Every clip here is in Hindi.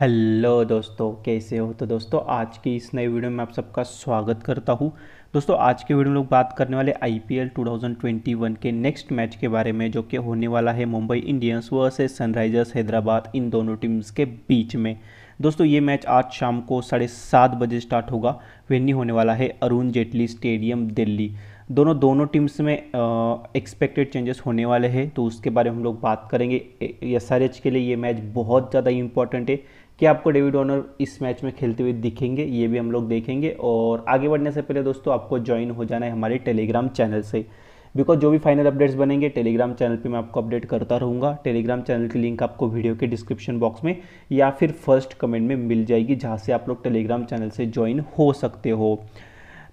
हेलो दोस्तों कैसे हो तो दोस्तों आज की इस नए वीडियो में आप सबका स्वागत करता हूँ दोस्तों आज के वीडियो में लोग बात करने वाले आईपीएल 2021 के नेक्स्ट मैच के बारे में जो कि होने वाला है Mumbai Indians versus Sunrisers Hyderabad इन दोनों टीम्स के बीच में दोस्तों ये मैच आज शाम को साढ़े सात बजे स्टार्ट होगा वेन्यू होने वाला है अरुण जेटली स्टेडियम दिल्ली दोनों दोनों टीम्स में एक्सपेक्टेड चेंजेस होने वाले हैं तो उसके बारे में हम लोग बात करेंगे एस के लिए ये मैच बहुत ज़्यादा इंपॉर्टेंट है कि आपको डेविड ऑनर इस मैच में खेलते हुए दिखेंगे ये भी हम लोग देखेंगे और आगे बढ़ने से पहले दोस्तों आपको ज्वाइन हो जाना है हमारे टेलीग्राम चैनल से बिकॉज जो भी फाइनल अपडेट्स बनेंगे टेलीग्राम चैनल पे मैं आपको अपडेट करता रहूँगा टेलीग्राम चैनल की लिंक आपको वीडियो के डिस्क्रिप्शन बॉक्स में या फिर फर्स्ट कमेंट में मिल जाएगी जहाँ से आप लोग टेलीग्राम चैनल से ज्वाइन हो सकते हो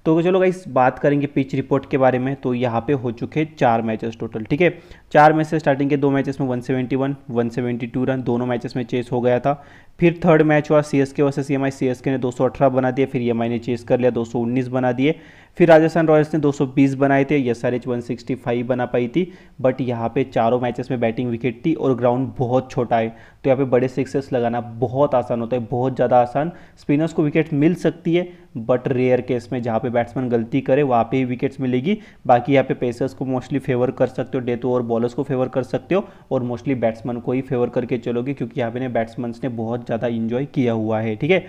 तो चलो गाइस बात करेंगे पिच रिपोर्ट के बारे में तो यहाँ पे हो चुके चार मैचेस टोटल ठीक है चार मैच से स्टार्टिंग के दो मैचेस में 171, 172 रन दोनों मैचेस में चेस हो गया था फिर थर्ड मैच हुआ सी एस के वर्सेज ई M I C S K e ने दो सौ अठारह बना दिए फिर ई एम आई ने चेस कर लिया दो सौ उन्नीस बना दिए फिर राजस्थान रॉयल्स ने दो सौ बीस बनाए थे S R H one sixty five बना पाई थी बट यहाँ पे चारों मैचेस में बैटिंग विकेट थी और ग्राउंड बहुत छोटा है तो यहाँ पे बड़े सिक्सेस लगाना बहुत आसान होता है बहुत ज़्यादा आसान स्पिनर्स को विकेट मिल सकती है बट रेयर केस में जहाँ पे बैट्समैन गलती करे वहाँ पे ही विकेट्स मिलेगी बाकी यहाँ पे पेसर्स को मोस्टली फेवर कर सकते हो डेथ ओवर बॉलर्स को फेवर कर सकते हो और मोस्टली बैट्समैन को ही फेवर करके चलोगे क्योंकि यहाँ पे ने बैट्समैन ने बहुत ज़्यादा इन्जॉय किया हुआ है ठीक है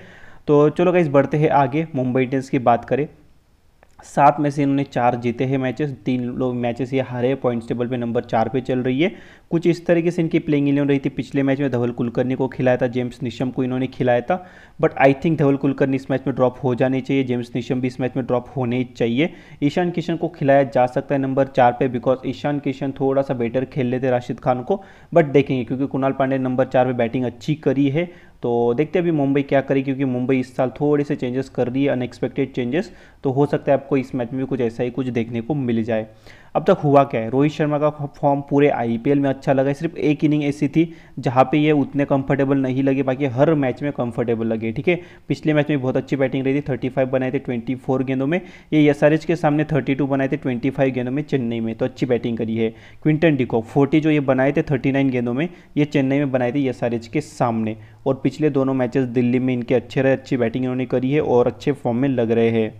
तो चलो गाइज बढ़ते हैं आगे मुंबई इंडियंस की बात करें सात में से इन्होंने चार जीते हैं मैचेस तीन लोग मैचेस ये हारे पॉइंट्स टेबल पे नंबर चार पे चल रही है कुछ इस तरीके से इनकी प्लेइंग इलेवन रही थी पिछले मैच में धवल कुलकर्णी को खिलाया था जेम्स निशम को इन्होंने खिलाया था but I think Dhawal Kulkarni इस मैच में ड्रॉप हो जाने चाहिए जेम्स निशम भी इस मैच में ड्रॉप होने चाहिए ईशान किशन को खिलाया जा सकता है नंबर चार पर बिकॉज ईशान किशन थोड़ा सा बेटर खेल लेते राशिद खान को बट देखेंगे क्योंकि कुणाल पांडे नंबर चार पर बैटिंग अच्छी करी है तो देखते हैं अभी मुंबई क्या करे क्योंकि मुंबई इस साल थोड़े से चेंजेस कर रही है अनएक्सपेक्टेड चेंजेस तो हो सकता है आपको इस मैच में भी कुछ ऐसा ही कुछ देखने को मिल जाए अब तक हुआ क्या है रोहित शर्मा का फॉर्म पूरे आईपीएल में अच्छा लगा सिर्फ एक इनिंग ऐसी थी जहाँ पे ये उतने कंफर्टेबल नहीं लगे बाकी हर मैच में कंफर्टेबल लगे ठीक है पिछले मैच में बहुत अच्छी बैटिंग रही थी थर्टी फाइव बनाए थे ट्वेंटी फोर गेंदों में ये एस के सामने थर्टी टू बनाए थे ट्वेंटी फाइव गेंदों में चेन्नई में तो अच्छी बैटिंग करी है क्विंटन डिको फोर्टी जो ये बनाए थे थर्टी नाइन गेंदों में ये चेन्नई में बनाए थे एस के सामने और पिछले दोनों मैचेस दिल्ली में इनके अच्छे रहे अच्छी बैटिंग इन्होंने करी है और अच्छे फॉर्म में लग रहे हैं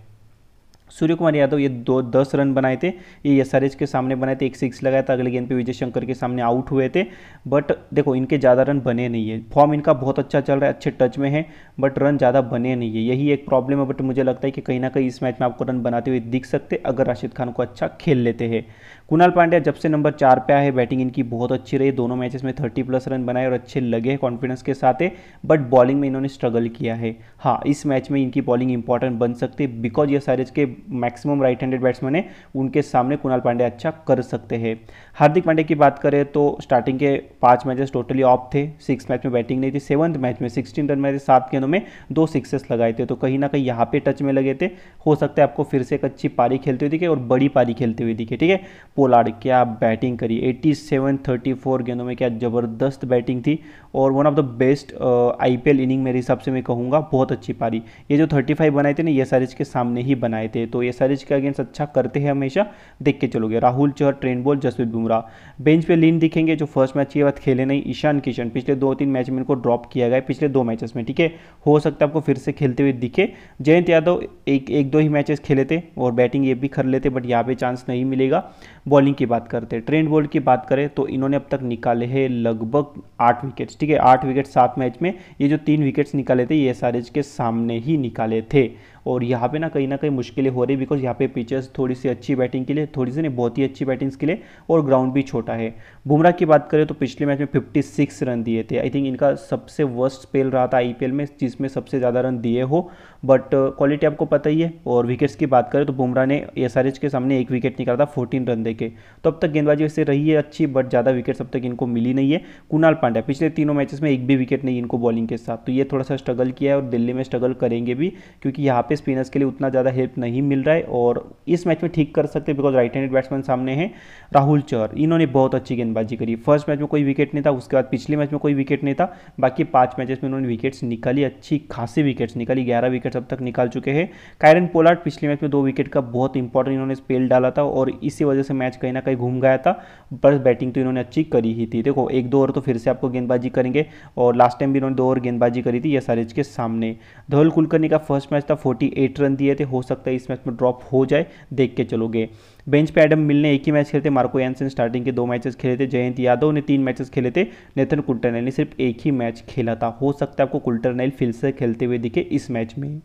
सूर्य कुमार यादव ये दो दस रन बनाए थे ये एस के सामने बनाए थे एक सिक्स लगाया था अगले गेंद पे विजय शंकर के सामने आउट हुए थे बट देखो इनके ज़्यादा रन बने नहीं है फॉर्म इनका बहुत अच्छा चल रहा है अच्छे टच में है बट रन ज़्यादा बने नहीं है यही एक प्रॉब्लम है बट मुझे लगता है कि कहीं ना कहीं इस मैच में आपको रन बनाते हुए दिख सकते अगर राशिद खान को अच्छा खेल लेते हैं कुणाल पांड्या जब से नंबर चार पे आए बैटिंग इनकी बहुत अच्छी रही दोनों मैचेस में थर्टी प्लस रन बनाए और अच्छे लगे कॉन्फिडेंस के साथ है बट बॉलिंग में इन्होंने स्ट्रगल किया है हाँ इस मैच में इनकी बॉलिंग इंपॉर्टेंट बन सकती है बिकॉज ये सारे के मैक्सिमम राइट हैंडेड बैट्समैन है उनके सामने कुणाल पांड्या अच्छा कर सकते हैं हार्दिक पांड्या की बात करें तो स्टार्टिंग के पाँच मैचेस टोटली ऑफ थे सिक्स मैच में बैटिंग नहीं थी सेवंथ मैच में सिक्सटीन रन मैच सात गेंदों में दो सिक्सेस लगाए थे तो कहीं ना कहीं यहाँ पे टच में लगे थे हो सकता है आपको फिर से एक अच्छी पारी खेलते हुए दिखे और बड़ी पारी खेलते हुए दिखे ठीक है पोलार्ड क्या बैटिंग करी 87 34 गेंदों में क्या ज़बरदस्त बैटिंग थी और one of the best IPL inning मेरे हिसाब से मैं कहूँगा बहुत अच्छी पारी ये जो 35 बनाए थे ना ये सारिज के सामने ही बनाए थे तो ये सारिज के अगेंस्ट अच्छा करते हैं हमेशा देख के चलोगे Rahul Chahar Trent Boult Jasprit Bumrah bench पे लीन दिखेंगे जो फर्स्ट मैच के बाद खेले नहीं ईशान किशन पिछले दो तीन मैच में इनको ड्रॉप किया गया पिछले दो मैचेस में ठीक है हो सकता है आपको फिर से खेलते हुए दिखे जयंत यादव एक एक दो ही मैचेस खेले थे और बैटिंग ये भी कर लेते बट यहाँ पे चांस नहीं मिलेगा बॉलिंग की बात करते ट्रेंड बॉल की बात करें तो इन्होंने अब तक निकाले हैं लगभग आठ विकेट्स के आठ विकेट सात मैच में ये जो तीन विकेट्स निकाले थे ये एस के सामने ही निकाले थे और यहाँ पे ना कहीं ना कहीं मुश्किलें हो रही बिकॉज यहाँ पे पिचर्स थोड़ी सी अच्छी बैटिंग के लिए थोड़ी सी नहीं बहुत ही अच्छी बैटिंग्स के लिए और ग्राउंड भी छोटा है बुमराह की बात करें तो पिछले मैच में फिफ्टी रन दिए थे आई थिंक इनका सबसे वर्स्ट स्पेल रहा था आई में जिसमें सबसे ज़्यादा रन दिए हो बट क्वालिटी uh, आपको पता ही है और विकेट्स की बात करें तो बुमराह ने एस के सामने एक विकेट निकाला था फोर्टीन रन के तो अब तक गेंदबाजी वैसे रही है अच्छी बट ज़्यादा विकेट्स अब तक इनको मिली नहीं है कुणाल पांड्या पिछले तीनों मैचेस में एक भी विकेट नहीं इनको बॉलिंग के साथ तो ये थोड़ा सा स्ट्रगल किया है और दिल्ली में स्ट्रगल करेंगे भी क्योंकि यहाँ पर पे स्पिनर्स के लिए उतना ज़्यादा हेल्प नहीं मिल रहा है और इस मैच में ठीक कर सकते बिकॉज राइट हैंडेड बैट्समैन सामने हैं राहुल चौर इन्होंने बहुत अच्छी गेंदबाजी करी फर्स्ट मैच में कोई विकेट नहीं था उसके बाद पिछले मैच में कोई विकेट नहीं था बाकी पाँच मैचेस में उन्होंने विकेट्स निकाली अच्छी खासी विकेट्स निकाली ग्यारह विकेट्स अब तक निकाल चुके हैं कायरन पोलार्ड पिछले मैच में दो विकेट का बहुत इंपॉर्टेंट इन्होंने स्पेल डाला था और इसी वजह से मैच कहीं ना कहीं घूम गया था बस बैटिंग तो इन्होंने अच्छी करी ही थी देखो एक दो ओवर तो फिर से आपको गेंदबाजी करेंगे और लास्ट टाइम भी इन्होंने दो ओवर गेंदबाजी करी थी यस के सामने धोल कुलकर्णी का फर्स्ट मैच था 48 रन दिए थे हो सकता है इस मैच में ड्रॉप हो जाए देख के चलोगे बेंच पे एडम मिलने एक ही मैच खेले थे मार्को एनसन स्टार्टिंग के दो मैचेस खेले थे जयंत यादव ने तीन मैचेस खेले थे नेथन कुल्टरनेल ने सिर्फ एक ही मैच खेला था हो सकता है आपको कुल्टरनेल फिर से खेलते हुए दिखे इस मैच में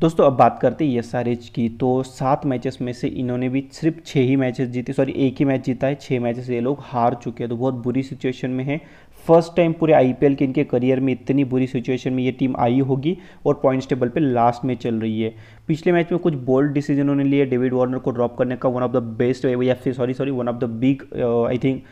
दोस्तों अब बात करते हैं एस की तो सात मैचेस में से इन्होंने भी सिर्फ छः ही मैचेस जीते सॉरी एक ही मैच जीता है छः मैचेस ये लोग हार चुके हैं तो बहुत बुरी सिचुएशन में है फर्स्ट टाइम पूरे आईपीएल के इनके करियर में इतनी बुरी सिचुएशन में ये टीम आई होगी और पॉइंट्स टेबल पे लास्ट में चल रही है पिछले मैच में कुछ बोल्ड डिसीजन उन्होंने लिए डेविड वार्नर को ड्रॉप करने का वन ऑफ द बेस्ट या फिर sorry sorry one of the big I think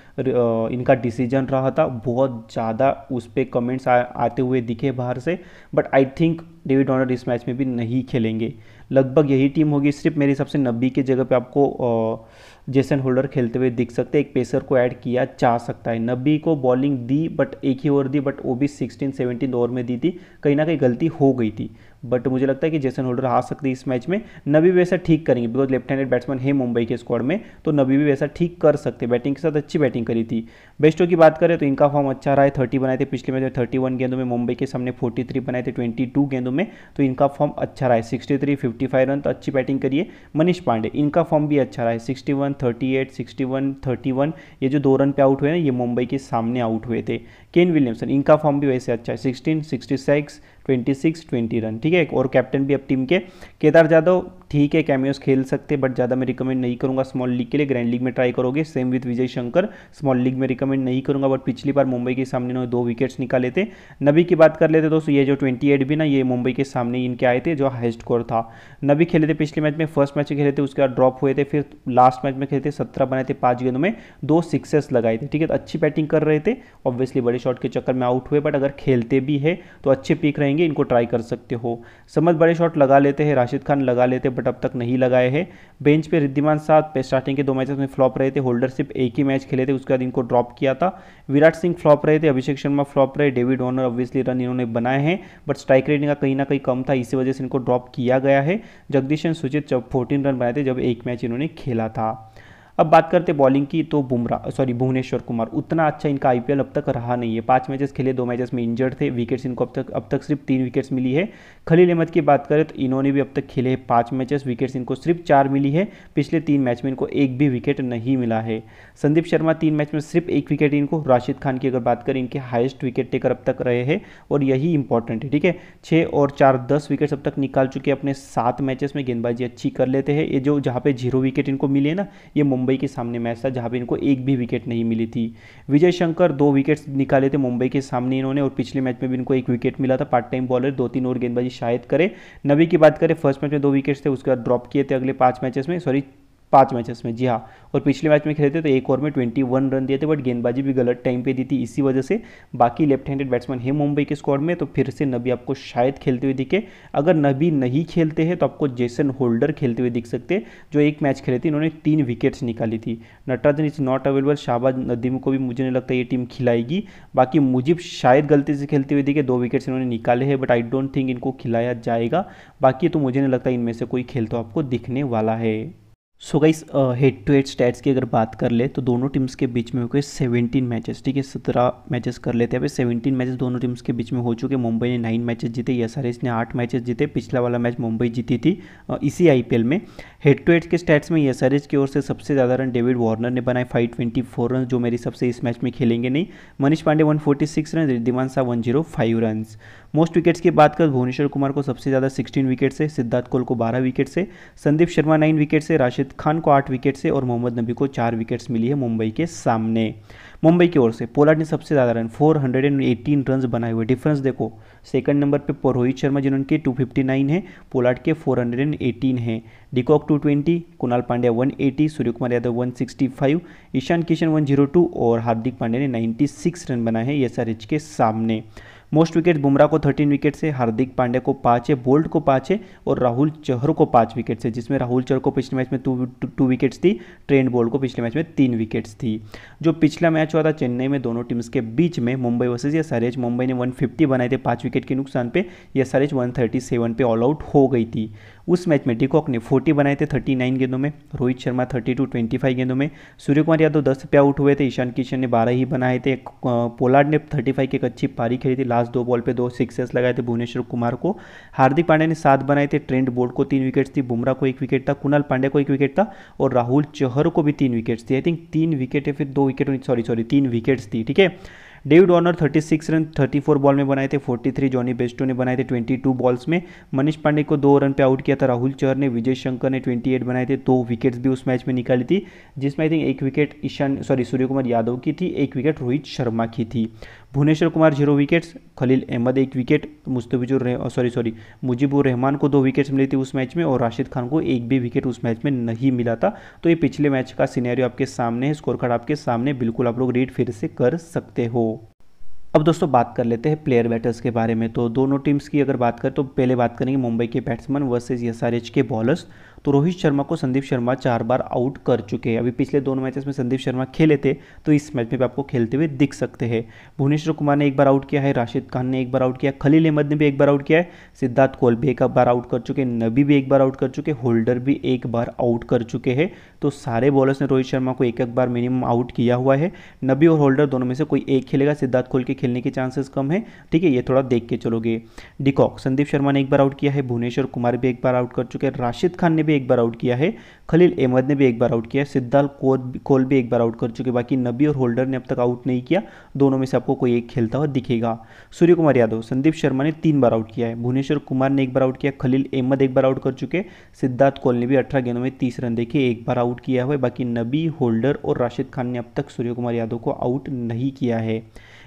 इनका डिसीजन रहा था बहुत ज़्यादा उस पर कमेंट्स आते हुए दिखे बाहर से but I think David Warner इस मैच में भी नहीं खेलेंगे लगभग यही टीम होगी सिर्फ मेरे हिसाब से नब्बी के जगह पर आपको आ, uh, जेसन होल्डर खेलते हुए दिख सकते हैं एक पेसर को ऐड किया जा सकता है नब्बी को बॉलिंग दी बट एक ही ओवर दी बट वो भी सिक्सटीन सेवनटीन ओवर में दी थी कहीं ना कहीं गलती हो गई थी बट मुझे लगता है कि जेसन होल्डर हार सकती है इस मैच में नबी भी वैसा ठीक करेंगे बिकॉज लेफ्ट हैंडेड बैट्समैन है मुंबई के स्क्वाड में तो नबी भी वैसा ठीक कर सकते बैटिंग के साथ अच्छी बैटिंग करी थी बेस्टों की बात करें तो इनका फॉर्म अच्छा रहा है थर्टी बनाए थे पिछले मैच में थर्टी वन गेंदों में मुंबई के सामने फोर्टी थ्री बनाए थे ट्वेंटी टू गेंदों में तो इनका फॉर्म अच्छा रहा है sixty three fifty five run तो अच्छी बैटिंग करिए मनीष पांडे इनका फॉर्म भी अच्छा रहा है sixty one thirty eight sixty one thirty one ये जो दो रन पे आउट हुए ना ये मुंबई के सामने आउट हुए थे केन विलियमसन इनका फॉर्म भी वैसे अच्छा है sixteen sixty six twenty six twenty run ठीक है और कैप्टन भी अब टीम के केदार जादव ठीक है कैमियोस खेल सकते बट ज़्यादा मैं रिकमेंड नहीं करूँगा स्मॉल लीग के लिए ग्रैंड लीग में ट्राई करोगे same with Vijay Shankar small league में रिकमेंड नहीं करूँगा बट पिछली बार मुंबई के सामने दो विकेट्स निकाले थे नबी की बात कर लेते दोस्तों ये जो ट्वेंटी भी ना ये मुंबई के सामने इनके आए थे जो हाइस्ट स्कोर था नबी खेले थे पिछले मैच में फर्स्ट मैच खेले थे उसके बाद ड्रॉप हुए थे फिर लास्ट मैच में खेले थे सत्रह बनाए थे पाँच गेंदों में दो सिक्सेस लगाए थे ठीक है तो अच्छी बैटिंग कर रहे थे ऑब्वियसली बड़े शॉट के चक्कर में आउट हुए बट अगर खेलते भी है तो अच्छे पिक रहेंगे इनको ट्राई कर सकते हो समझ बड़े शॉट लगा लेते हैं राशिद खान लगा लेते बट बट अब तक नहीं लगाए हैं बेंच पे रिद्धिमान साथ पे स्टार्टिंग के दो मैचेस में फ्लॉप रहे थे होल्डरशिप एक ही मैच खेले थे उसके बाद इनको ड्रॉप किया था विराट सिंह फ्लॉप रहे थे अभिषेक शर्मा फ्लॉप रहे डेविड ऑनर ऑब्वियसली रन इन्होंने बनाए हैं बट स्ट्राइक रेट इनका कहीं ना कहीं कम था इसी वजह से इनको ड्रॉप किया गया है जगदीशन सुचित जब फोर्टीन रन बनाए थे जब एक मैच इन्होंने खेला था अब बात करते बॉलिंग की तो बुमराह सॉरी भुवनेश्वर कुमार उतना अच्छा इनका आईपीएल अब तक रहा नहीं है पांच मैचेस खेले दो मैचेस में इंजर्ड थे विकेट्स इनको अब तक अब तक सिर्फ तीन विकेट्स मिली है खलील अहमद की बात करें तो इन्होंने भी अब तक खेले पाँच मैचेस विकेट्स इनको सिर्फ चार मिली है पिछले तीन मैच में इनको एक भी विकेट नहीं मिला है संदीप शर्मा तीन मैच में सिर्फ एक विकेट इनको राशिद खान की अगर बात करें इनके हाइस्ट विकेट टेकर अब तक रहे हैं और यही इंपॉर्टेंट है ठीक है छः और चार दस विकेट्स अब तक निकाल चुके अपने सात मैचेस में गेंदबाजी अच्छी कर लेते हैं ये जो जहाँ पे जीरो विकेट इनको मिले ना ये मुंबई मुंबई के सामने मैच था जहाँ पर इनको एक भी विकेट नहीं मिली थी विजय शंकर दो विकेट्स निकाले थे मुंबई के सामने इन्होंने और पिछले मैच में भी इनको एक विकेट मिला था पार्ट टाइम बॉलर दो तीन ओवर गेंदबाजी शायद करे नबी की बात करें फर्स्ट मैच में दो विकेट्स थे उसके बाद ड्रॉप किए थे अगले पाँच मैचेस में सॉरी पाँच मैचेस में जी हाँ और पिछले मैच में खेले थे तो एक ओवर में ट्वेंटी वन रन दिए थे बट गेंदबाजी भी गलत टाइम पे दी थी इसी वजह से बाकी लेफ्ट हैंडेड बैट्समैन है मुंबई के स्क्वाड में तो फिर से नबी आपको शायद खेलते हुए दिखे अगर नबी नहीं खेलते हैं तो आपको जेसन होल्डर खेलते हुए दिख सकते जो एक मैच खेले थे इन्होंने तीन विकेट्स निकाली थी Natarajan is not available Shahbaz Nadeem को भी मुझे नहीं लगता ये टीम खिलाएगी बाकी मुजिब शायद गलती से खेलते हुए दिखे दो विकेट्स इन्होंने निकाले हैं बट आई डोंट थिंक इनको खिलाया जाएगा बाकी तो मुझे नहीं लगता इनमें से कोई खेल तो आपको दिखने वाला है so guys head to head stats की अगर बात कर ले तो दोनों टीम्स के बीच में हो गए सेवेंटीन मैचेस ठीक है सत्रह मैचेस कर लेते हैं सेवेंटीन मैचेस दोनों टीम्स के बीच में हो चुके मुंबई ने नाइन मैचेस जीते एस आर ने आठ मैचेस जीते पिछला वाला मैच मुंबई जीती थी uh, इसी आईपीएल में हेड टू हेड के स्टैट्स में एस आर की ओर से सबसे ज़्यादा रन डेविड वार्नर ने बनाए फाइव ट्वेंटी फोर रन जो मेरी सबसे इस मैच में खेलेंगे नहीं Manish Pandey one forty six run Wriddhiman Saha one zero five runs most wickets की बात कर भुवनेश्वर कुमार को सबसे ज़्यादा सिक्सटीन विकेट से सिद्धार्थ कोल को बारह विकेट से संदीप शर्मा नाइन विकेट से राशिद खान को आठ विकेट से और मोहम्मद नबी को चार विकेट्स मिली है मुंबई के सामने मुंबई की ओर से पोलार्ड ने सबसे ज़्यादा रन 418 रन बनाए हुए डिफरेंस देखो सेकंड नंबर पे रोहित शर्मा जिन्होंने 259 है पोलार्ड के 418 हैं डिकॉक 220 कुणाल पांड्या 180 सूर्यकुमार यादव 165 ईशान किशन 102 और हार्दिक पांड्या ने 96 रन बनाए हैं एस के सामने मोस्ट विकेट बुमराह को थर्टीन विकेट से हार्दिक पांडे को पाँच है बोल्ट को पाँच है और राहुल चहर को पाँच विकेट से जिसमें राहुल चहर को पिछले मैच में टू टू विकेट्स थी ट्रेंड बोल्ट को पिछले मैच में तीन विकेट्स थी जो पिछला मैच हुआ था चेन्नई में दोनों टीम्स के बीच में मुंबई वर्सेज या सरेज मुंबई ने वन बनाए थे पाँच विकेट के नुकसान पर या सरेज वन पे ऑल आउट हो गई थी उस मैच में डिकॉक ने 40 बनाए थे 39 गेंदों में रोहित शर्मा 32 फाइव गेंदों में सूर्यकुमार यादव 10 पे आउट हुए थे ईशान किशन ने 12 ही बनाए थे पोलार्ड ने 35 की एक अच्छी पारी खेली थी लास्ट दो बॉल पे दो सिक्सेस लगाए थे भुवनेश्वर कुमार को हार्दिक पांडे ने सात बनाए थे ट्रेंड बोल्ट को तीन विकेट्स थी बुमराह को एक विकेट था कुणाल पांडे को एक विकेट था और राहुल चहर को भी तीन विकेट्स थी आई थिंक तीन विकेट या फिर दो विकेट सॉरी सॉरी तीन विकेट्स थी ठीक है डेविड वार्नर 36 रन 34 बॉल में बनाए थे 43 जॉनी बेस्टो ने बनाए थे 22 बॉल्स में मनीष पांडे को दो रन पे आउट किया था राहुल चहर ने विजय शंकर ने 28 बनाए थे दो विकेट्स भी उस मैच में निकाली थी जिसमें आई थिंक एक विकेट ईशान सॉरी सूर्य कुमार यादव की थी एक विकेट रोहित शर्मा की थी भुवनेश्वर कुमार जीरो विकेट्स खलील अहमद एक wicket Mustafizur sorry sorry Mujeebur Rahman को दो विकेट्स मिली थी उस मैच में और राशिद खान को एक भी विकेट उस मैच में नहीं मिला था तो ये पिछले मैच का सीनेरियो आपके सामने है स्कोर कार्ड आपके सामने बिल्कुल आप लोग रीड फिर से कर सकते हो अब दोस्तों बात कर लेते हैं प्लेयर बैटर्स के बारे में तो दोनों टीम्स की अगर बात करें तो पहले बात करेंगे मुंबई के batsman versus S K bowlers तो रोहित शर्मा को संदीप शर्मा चार बार आउट कर चुके हैं अभी पिछले दोनों मैचेस में संदीप शर्मा खेले थे तो इस मैच में भी आपको खेलते हुए दिख सकते हैं भुवनेश्वर कुमार ने एक बार आउट किया है राशिद खान ने एक बार आउट किया खलील अहमद ने भी एक बार आउट किया है सिद्धार्थ कोल भी एक बार आउट कर चुके हैं नबी भी एक बार आउट कर चुके होल्डर भी एक बार आउट कर चुके हैं तो सारे बॉलर्स ने रोहित शर्मा को एक एक बार मिनिमम आउट किया हुआ है नबी और होल्डर दोनों में से कोई एक खेलेगा सिद्धार्थ कोल के खेलने के चांसेस कम है ठीक है ये थोड़ा देख के चलोगे डिकॉक संदीप शर्मा ने एक बार आउट किया है भुवनेश्वर कुमार भी एक बार आउट कर चुके हैं राशिद खान ने भी भी एक बार आउट किया है खलील अहमद ने भी एक बार आउट किया है सिद्धाल कोल भी एक बार आउट कर चुके बाकी नबी और होल्डर ने अब तक आउट नहीं किया दोनों में से आपको कोई एक खेलता हुआ दिखेगा सूर्य कुमार यादव संदीप शर्मा ने तीन बार आउट किया है भुवनेश्वर कुमार ने एक बार आउट किया खलील अहमद एक बार आउट कर चुके सिद्धार्थ कोल ने भी अठारह गेंदों में तीस रन देखे एक बार आउट किया हुआ है बाकी नबी होल्डर और राशिद खान ने अब तक सूर्य कुमार यादव को आउट नहीं किया है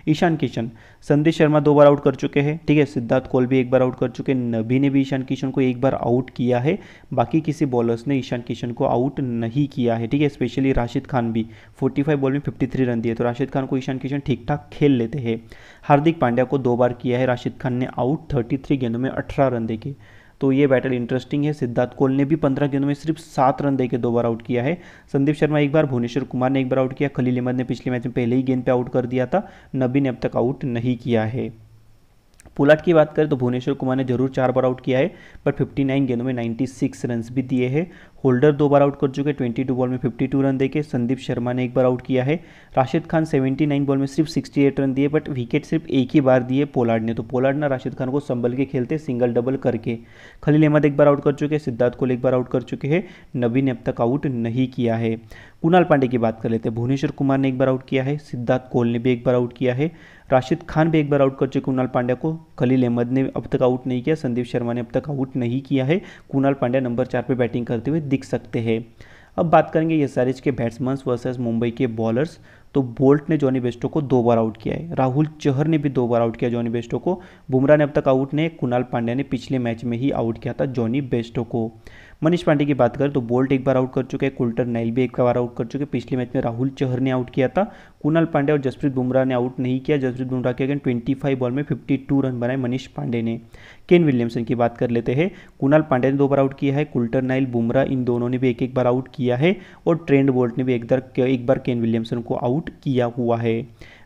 ईशान किशन संदीप शर्मा दो बार आउट कर चुके हैं ठीक है सिद्धार्थ कोल भी एक बार आउट कर चुके हैं नभी ने भी ईशान किशन को एक बार आउट किया है बाकी किसी बॉलर्स ने ईशान किशन को आउट नहीं किया है ठीक है स्पेशली राशिद खान भी 45 बॉल में 53 रन दिए तो राशिद खान को ईशान किशन ठीक ठाक खेल लेते हैं हार्दिक पांड्या को दो बार किया है राशिद खान ने आउट थर्टी गेंदों में अठारह रन देके तो ये बैटल इंटरेस्टिंग है सिद्धार्थ कोल ने भी पंद्रह गेंदों में सिर्फ सात रन देकर दो बार आउट किया है संदीप शर्मा एक बार भुवनेश्वर कुमार ने एक बार आउट किया खलील अहमद ने पिछले मैच में पहले ही गेंद पर आउट कर दिया था नबी ने अब तक आउट नहीं किया है पुलाट की बात करें तो भुवनेश्वर कुमार ने जरूर चार बार आउट किया है पर 59 गेंदों में 96 रन्स भी दिए हैं होल्डर दो बार आउट कर चुके ट्वेंटी बॉल में 52 रन देके संदीप शर्मा ने एक बार आउट किया है राशिद खान 79 बॉल में सिर्फ 68 रन दिए बट विकेट सिर्फ एक ही बार दिए पोलार्ड ने तो पोलार्ड ना राशिद खान को संभल के खेलते सिंगल डबल करके खलील अहमद एक बार आउट कर चुके सिद्धार्थ को एक बार आउट कर चुके हैं नबी ने अब तक आउट नहीं किया है कुणाल पांडे की बात कर लेते हैं भुवनेश्वर कुमार ने एक बार आउट किया है सिद्धार्थ कोहल ने भी एक बार आउट किया है राशिद खान भी एक बार आउट कर चुके कुणाल पांड्या को खलील अहमद ने अब तक आउट नहीं किया संदीप शर्मा ने अब तक आउट नहीं किया है कुणाल पांड्या नंबर चार पर बैटिंग करते हुए दिख सकते हैं अब बात करेंगे सारिज के बैट्समैन वर्सेज मुंबई के बॉलर्स तो बोल्ट ने जॉनी बेस्टो को दो बार आउट किया है राहुल चहर ने भी दो बार आउट किया जॉनी बेस्टो को बुमराह ने अब तक आउट नहीं कुणाल पांड्या ने पिछले मैच में ही आउट किया था जॉनी बेस्टो को मनीष पांडे की बात करें तो बोल्ट एक बार आउट कर चुके हैं कुल्टर नैल भी एक बार आउट कर चुके पिछले मैच में राहुल चहर ने आउट किया था कुणाल पांडे और जसप्रीत बुमराह ने आउट नहीं किया जसप्रीत बुमराह के अगेन फाइव बॉल में फिफ्टी टू रन बनाए मनीष पांडे ने केन विलियमसन की बात कर लेते हैं कुणाल पांडे ने दो बार आउट किया है कुल्टर नाइल बुमराह इन दोनों ने भी एक एक बार आउट किया है और ट्रेंड बोल्ट ने भी एक बार एक बार केन विलियमसन को आउट किया हुआ है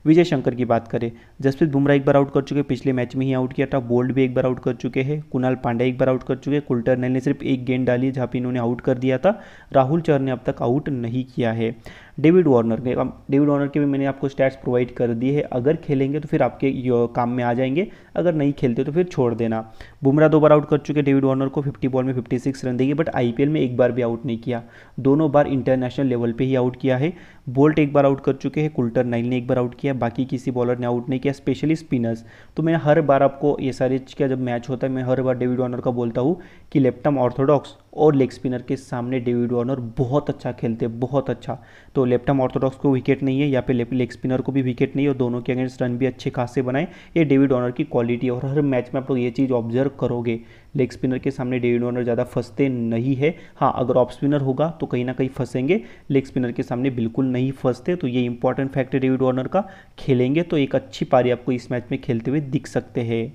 विजय शंकर की बात करें जसप्रीत बुमराह एक बार आउट कर चुके पिछले मैच में ही आउट किया था बोल्ड भी एक बार आउट कर चुके हैं कुणाल पांडे एक बार आउट कर चुके नैल ने सिर्फ एक गेंद डाली जहाँ पे इन्होंने आउट कर दिया था राहुल चहर ने अब तक आउट नहीं किया है डेविड वार्नर के डेविड वार्नर के भी मैंने आपको स्टैट्स प्रोवाइड कर दिए है अगर खेलेंगे तो फिर आपके काम में आ जाएंगे अगर नहीं खेलते तो फिर छोड़ देना बुमराह दो बार आउट कर चुके डेविड वार्नर को 50 बॉल में 56 रन देगी बट आईपीएल में एक बार भी आउट नहीं किया दोनों बार इंटरनेशनल लेवल पे ही आउट किया है बोल्ट एक बार आउट कर चुके हैं कुल्टर नाइल ने एक बार आउट किया बाकी किसी बॉलर ने आउट नहीं किया स्पेशली स्पिनर्स तो मैं हर बार आपको ये सारे का जब मैच होता है मैं हर बार डेविड वार्नर का बोलता हूँ कि लेफ्टम ऑर्थोडॉक्स और लेग स्पिनर के सामने डेविड वार्नर बहुत अच्छा खेलते हैं बहुत अच्छा तो लेफ्टम ऑर्थोडॉक्स को विकेट नहीं है या फिर लेग स्पिनर को भी विकेट नहीं और दोनों के अगेंस्ट रन भी अच्छे खासे बनाए ये डेविड वार्नर की क्वालिटी और हर मैच में आप लोग ये चीज़ ऑब्जर्व करोगे लेग स्पिनर के सामने डेविड वॉर्नर ज़्यादा फंसते नहीं है हाँ अगर ऑफ स्पिनर होगा तो कहीं ना कहीं फंसेंगे लेग स्पिनर के सामने बिल्कुल नहीं फंसते तो ये इंपॉर्टेंट फैक्ट है डेविड वॉर्नर का खेलेंगे तो एक अच्छी पारी आपको इस मैच में खेलते हुए दिख सकते हैं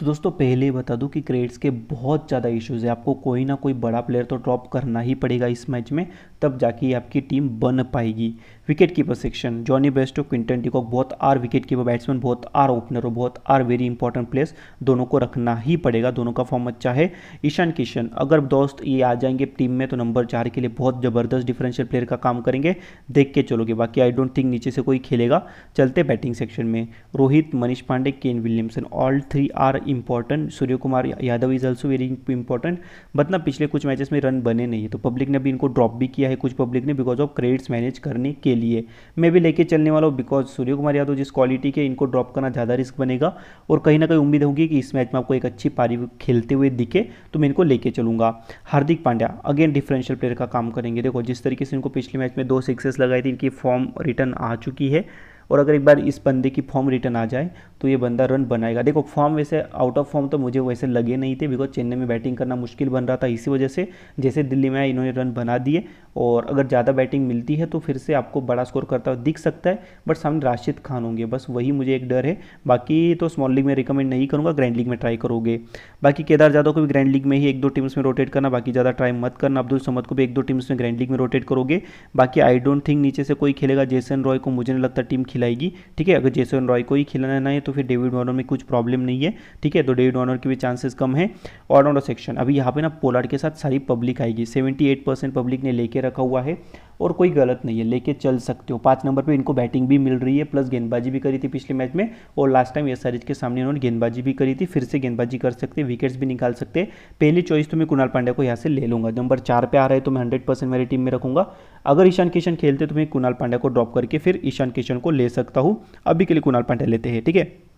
तो दोस्तों पहले बता दूं कि क्रेड्स के बहुत ज़्यादा इश्यूज़ है आपको कोई ना कोई बड़ा प्लेयर तो ड्रॉप करना ही पड़ेगा इस मैच में तब जाके आपकी टीम बन पाएगी wicket keeper section Jonny Bairstow Quinton de Kock बहुत आर विकेट कीपर बैट्समैन बहुत आर ओपनर और बहुत आर वेरी इंपॉर्टेंट प्लेस दोनों को रखना ही पड़ेगा दोनों का फॉर्म अच्छा है ईशान किशन अगर दोस्त ये आ जाएंगे टीम में तो नंबर चार के लिए बहुत ज़बरदस्त डिफरेंशियल प्लेयर का काम करेंगे देख के चलोगे बाकी आई डोंट थिंक नीचे से कोई खेलेगा चलते बैटिंग सेक्शन में Rohit Manish Pandey Kane Williamson all three are important Surya Kumar Yadav is also very important बतना पिछले कुछ मैचेस में रन बने नहीं है तो पब्लिक ने भी इनको ड्रॉप भी किया है कुछ पब्लिक ने बिकॉज ऑफ क्रेडिट्स मैनेज करने के लिए मैं भी लेके चलने वाला हूँ बिकॉज सूर्य कुमार यादव जिस क्वालिटी के इनको ड्रॉप करना ज़्यादा रिस्क बनेगा और कहीं ना कहीं उम्मीद होगी कि इस मैच में आपको एक अच्छी पारी खेलते हुए दिखे तो मैं इनको लेके चलूंगा Hardik Pandya again differential player का काम करेंगे देखो जिस तरीके से इनको पिछले मैच में दो सिक्सेस लगाए थे इनकी फॉर्म रिटर्न आ चुकी है और अगर एक बार इस बंदे की फॉर्म रिटर्न आ जाए तो ये बंदा रन बनाएगा देखो फॉर्म वैसे आउट ऑफ फॉर्म तो मुझे वैसे लगे नहीं थे बिकॉज चेन्नई में बैटिंग करना मुश्किल बन रहा था इसी वजह से जैसे दिल्ली में इन्होंने रन बना दिए और अगर ज़्यादा बैटिंग मिलती है तो फिर से आपको बड़ा स्कोर करता हुआ दिख सकता है बट सामने राशिद खान होंगे बस वही मुझे एक डर है बाकी तो स्मॉल लीग में रिकमेंड नहीं करूँगा ग्रैंड लीग में ट्राई करोगे बाकी केदार यादव को भी ग्रैंड लीग में ही एक दो टीम्स में रोटेट करना बाकी ज़्यादा ट्राई मत करना अब्दुल समद को भी एक दो टीम्स में ग्रैंड लीग में रोटेट करोगे बाकी आई डोंट थिंक नीचे से कोई खेलेगा जेसन रॉय को मुझे नहीं लगता टीम खेल खिलाएगी ठीक है अगर जेसन रॉय को ही खिलाना है तो फिर डेविड वॉर्नर में कुछ प्रॉब्लम नहीं है ठीक है तो डेविड वॉर्नर के भी चांसेस कम है ऑलराउंडर सेक्शन अभी यहाँ पे ना पोलार्ड के साथ सारी पब्लिक आएगी सेवेंटी पब्लिक ने लेके रखा हुआ है और कोई गलत नहीं है लेके चल सकते हो पाँच नंबर पर इनको बैटिंग भी मिल रही है प्लस गेंदबाजी भी करी थी पिछले मैच में और लास्ट टाइम एस के सामने इन्होंने गेंदबाजी भी करी थी फिर से गेंदबाजी कर सकते विकेट्स भी निकाल सकते पहली चॉइस तो मैं कुणाल पांड्या को यहाँ से ले लूँगा नंबर चार पे आ रहे तो मैं हंड्रेड परसेंट मेरी टीम में रखूँगा अगर ईशान किशन खेलते तो मैं कुणाल पांड्या को ड्रॉप करके फिर ईशान किशन को ले सकता हूँ अभी के लिए कुणाल पांड्या लेते हैं ठीक है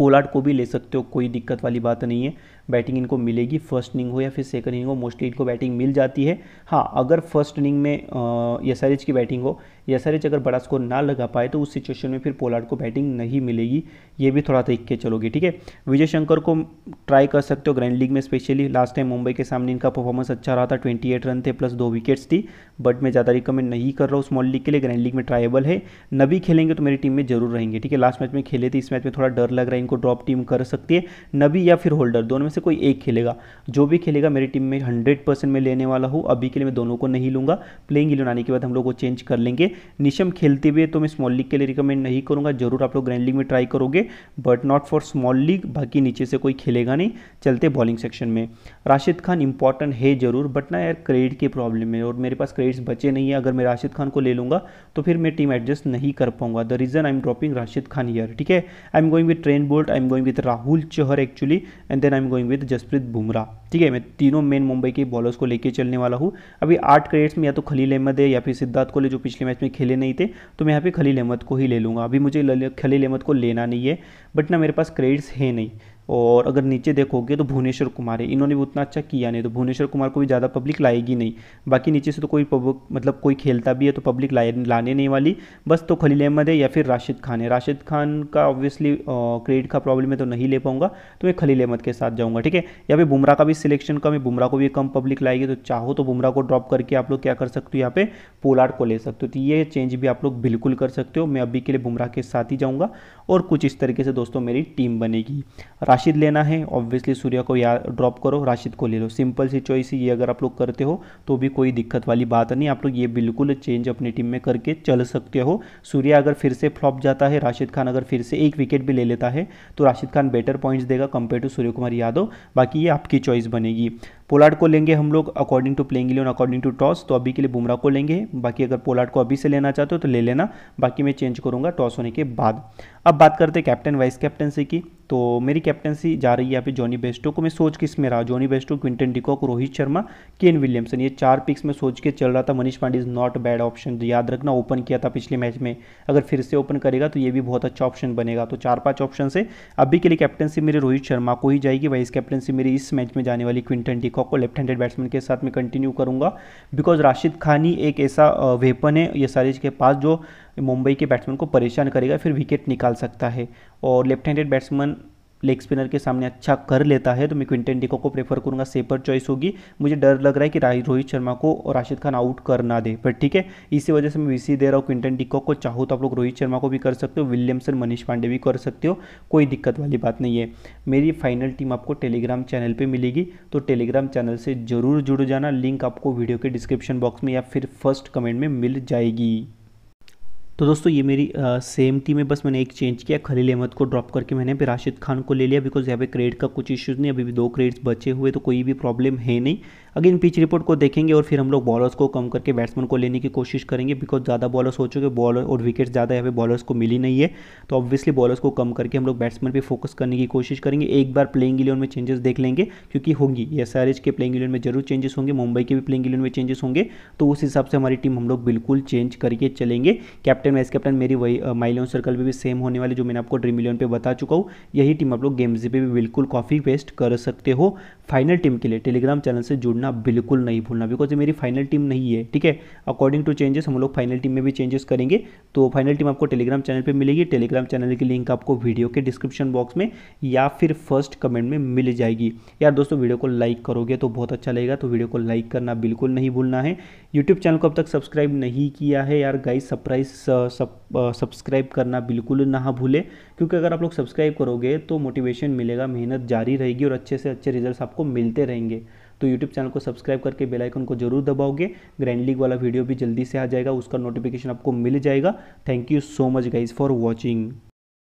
पोलार्ड को भी ले सकते हो कोई दिक्कत वाली बात नहीं है बैटिंग इनको मिलेगी फर्स्ट इनिंग हो या फिर सेकंड इनिंग हो मोस्टली इनको बैटिंग मिल जाती है हाँ अगर फर्स्ट इनिंग में यस की बैटिंग हो एच अगर बड़ा स्कोर ना लगा पाए तो उस सिचुएशन में फिर पोलार्ड को बैटिंग नहीं मिलेगी ये भी थोड़ा देख के चलोगे ठीक है विजय शंकर को ट्राई कर सकते हो ग्रैंड लीग में स्पेशली लास्ट टाइम मुंबई के सामने इनका परफॉर्मेंस अच्छा रहा था ट्वेंटी एट रन थे प्लस दो विकेट्स थी बट मैं ज़्यादा रिकमेंड नहीं कर रहा हूँ स्मॉल लीग के लिए ग्रैंड लीग में ट्राइबल है नबी खेलेंगे तो मेरी टीम में जरूर रहेंगे ठीक है लास्ट मैच में खेले थे इस मैच में थोड़ा डर लग रहा है इनको ड्रॉप टीम कर सकती है नबी या फिर होल्डर दोनों में से कोई एक खेलेगा जो भी खेलेगा मेरी टीम में हंड्रेड परसेंट मैं लेने वाला हूँ अभी के लिए मैं दोनों को नहीं लूँगा प्लेइंग इलेवन आने के बाद हम लोग को चेंज कर लेंगे निशम खेलते हुए तो मैं स्मॉल लीग के लिए रिकमेंड नहीं करूंगा जरूर आप लोग ग्रैंड लीग में ट्राई करोगे but not for small league बाकी नीचे से कोई खेलेगा नहीं चलते बॉलिंग सेक्शन में राशिद खान इंपॉर्टेंट है जरूर बट ना यार क्रेडिट की प्रॉब्लम है और मेरे पास क्रेडिट्स बचे नहीं है अगर मैं राशिद खान को ले लूँगा तो फिर मैं टीम एडजस्ट नहीं कर पाऊंगा the reason I am dropping Rashid Khan ईयर ठीक है I am going with Trent Boult I am going with Rahul Chahar actually and then I am going with Jasprit Bumrah ठीक है मैं तीनों मेन मुंबई के बॉलर्स को लेकर चलने वाला हूँ अभी आठ क्रेडिट्स में या तो खलील अहमद है या फिर सिद्धार्थ कोहली जो पिछले मैच में खेले नहीं थे तो मैं यहाँ पे खलील अहमद को ही ले लूँगा अभी मुझे खलील अहमद को लेना नहीं है बट ना मेरे पास क्रेडिट्स है नहीं और अगर नीचे देखोगे तो भुवनेश्वर कुमार है इन्होंने भी उतना अच्छा किया नहीं तो भुवनेश्वर कुमार को भी ज़्यादा पब्लिक लाएगी नहीं बाकी नीचे से तो कोई मतलब कोई खेलता भी है तो पब्लिक लाए लाने नहीं वाली बस तो खलील अहमद है या फिर राशिद खान है राशिद खान का ऑब्वियसली क्रेडिट का प्रॉब्लम है तो नहीं ले पाऊंगा तो मैं खलील अहमद के साथ जाऊँगा ठीक है या फिर बुमराह का भी सिलेक्शन कम है बुमराह को भी कम पब्लिक लाएगी तो चाहो तो बुमरा को ड्रॉप करके आप लोग क्या कर सकते हो यहाँ पे पोलार्ड को ले सकते हो तो ये चेंज भी आप लोग बिल्कुल कर सकते हो मैं अभी के लिए बुमराह के साथ ही जाऊँगा और कुछ इस तरीके से दोस्तों मेरी टीम बनेगी राशिद लेना है ऑब्वियसली सूर्य को या ड्रॉप करो राशिद को ले लो सिंपल सी चॉइस ये अगर आप लोग करते हो तो भी कोई दिक्कत वाली बात नहीं आप लोग ये बिल्कुल चेंज अपनी टीम में करके चल सकते हो सूर्या अगर फिर से फ्लॉप जाता है राशिद खान अगर फिर से एक विकेट भी ले लेता है तो राशिद खान बेटर पॉइंट्स देगा कंपेयर टू सूर्य कुमार यादव बाकी ये आपकी चॉइस बनेगी पोलार्ड को लेंगे हम लोग according to playing eleven according to toss तो अभी के लिए बुमराह को लेंगे बाकी अगर पोलार्ड को अभी से लेना चाहते हो तो ले लेना बाकी मैं चेंज करूँगा टॉस होने के बाद अब बात करते हैं कैप्टन वाइस कैप्टनसी की तो मेरी कैप्टनसी जा रही है यहाँ पे जॉनी बेस्टो को मैं सोच किस में रहा Jonny Bairstow Quinton de Kock Rohit Sharma Kane Williamson ये चार पिक्स में सोच के चल रहा था Manish Pandey is not bad option याद रखना ओपन किया था पिछले मैच में अगर फिर से ओपन करेगा तो ये भी बहुत अच्छा ऑप्शन बनेगा तो चार पाँच ऑप्शन से अभी के लिए कैप्टनसी मेरे रोहित शर्मा को ही जाएगी वाइस कैप्टनसी मेरी इस मैच में जाने वाली क्विंटन डिकॉक पीकॉक को लेफ्ट हैंडेड बैट्समैन के साथ में कंटिन्यू करूंगा बिकॉज राशिद खान ही एक ऐसा वेपन है ये सारिज के पास जो मुंबई के बैट्समैन को परेशान करेगा फिर विकेट निकाल सकता है और left handed batsman leg spinner के सामने अच्छा कर लेता है तो मैं क्विंटन डिको को प्रेफर करूंगा सेपर चॉइस होगी मुझे डर लग रहा है कि रोहित शर्मा को और राशिद खान आउट कर ना दे पर ठीक है इसी वजह से मैं वीसी दे रहा हूँ क्विंटन डिको को चाहो तो आप लोग रोहित शर्मा को भी कर सकते हो विलियमसन मनीष पांडे भी कर सकते हो कोई दिक्कत वाली बात नहीं है मेरी फाइनल टीम आपको टेलीग्राम चैनल पर मिलेगी तो टेलीग्राम चैनल से ज़रूर जुड़ जाना लिंक आपको वीडियो के डिस्क्रिप्शन बॉक्स में या फिर फर्स्ट कमेंट में मिल जाएगी तो दोस्तों ये मेरी आ, सेम टीम है बस मैंने एक चेंज किया खलील अहमद को ड्रॉप करके मैंने फिर राशिद खान को ले लिया बिकॉज यहाँ पे क्रेडिट का कुछ इश्यूज़ नहीं अभी भी दो क्रेडिट्स बचे हुए तो कोई भी प्रॉब्लम है नहीं अगेन पिच रिपोर्ट को देखेंगे और फिर हम लोग बॉलर्स को कम करके बैट्समैन को लेने की कोशिश करेंगे बिकॉज ज़्यादा बॉलर्स हो चुके बॉलर और विकेट ज़्यादा यहाँ पे बॉलर्स को मिली नहीं है तो ऑब्वियसली बॉलर्स को कम करके हम लोग बैट्समैन पर फोकस करने की कोशिश करेंगे एक बार प्लेइंग इलेवन में चेंजेस देख लेंगे क्योंकि होंगी एस आर एच के प्लेइंग इलेवन में जरूर चेंजेस होंगे मुंबई के भी प्लेइंग इलेवन में चेंजेस होंगे तो उस हिसाब से हमारी टीम हम लोग बिल्कुल चेंज करके चलेंगे कैप्टन वाइस कैप्टन मेरी वही माइलियन सर्कल में भी सेम होने वाले जो मैंने आपको ड्रीम इलेवन पर बता चुका हूँ यही टीम आप लोग गेम्स पर भी बिल्कुल कॉफी वेस्ट कर सकते हो फाइनल टीम के लिए टेलीग्राम चैनल से जुड़ना भूलना बिल्कुल नहीं भूलना बिकॉज ये मेरी फाइनल टीम नहीं है ठीक है अकॉर्डिंग टू चेंजेस हम लोग फाइनल टीम में भी चेंजेस करेंगे तो फाइनल टीम आपको टेलीग्राम चैनल पर मिलेगी टेलीग्राम चैनल की लिंक आपको वीडियो के डिस्क्रिप्शन बॉक्स में या फिर फर्स्ट कमेंट में मिल जाएगी यार दोस्तों वीडियो को लाइक करोगे तो बहुत अच्छा लगेगा तो वीडियो को लाइक करना बिल्कुल नहीं भूलना है यूट्यूब चैनल को अब तक सब्सक्राइब नहीं किया है यार गाइज सरप्राइज सब्सक्राइब करना बिल्कुल ना भूले क्योंकि अगर आप लोग सब्सक्राइब करोगे तो मोटिवेशन मिलेगा मेहनत जारी रहेगी और अच्छे से अच्छे रिजल्ट्स आपको मिलते रहेंगे तो यूट्यूब चैनल को सब्सक्राइब करके बेलाइकन को जरूर दबाओगे ग्रैंड लीग वाला वीडियो भी जल्दी से आ जाएगा उसका नोटिफिकेशन आपको मिल जाएगा thank you so much guys for watching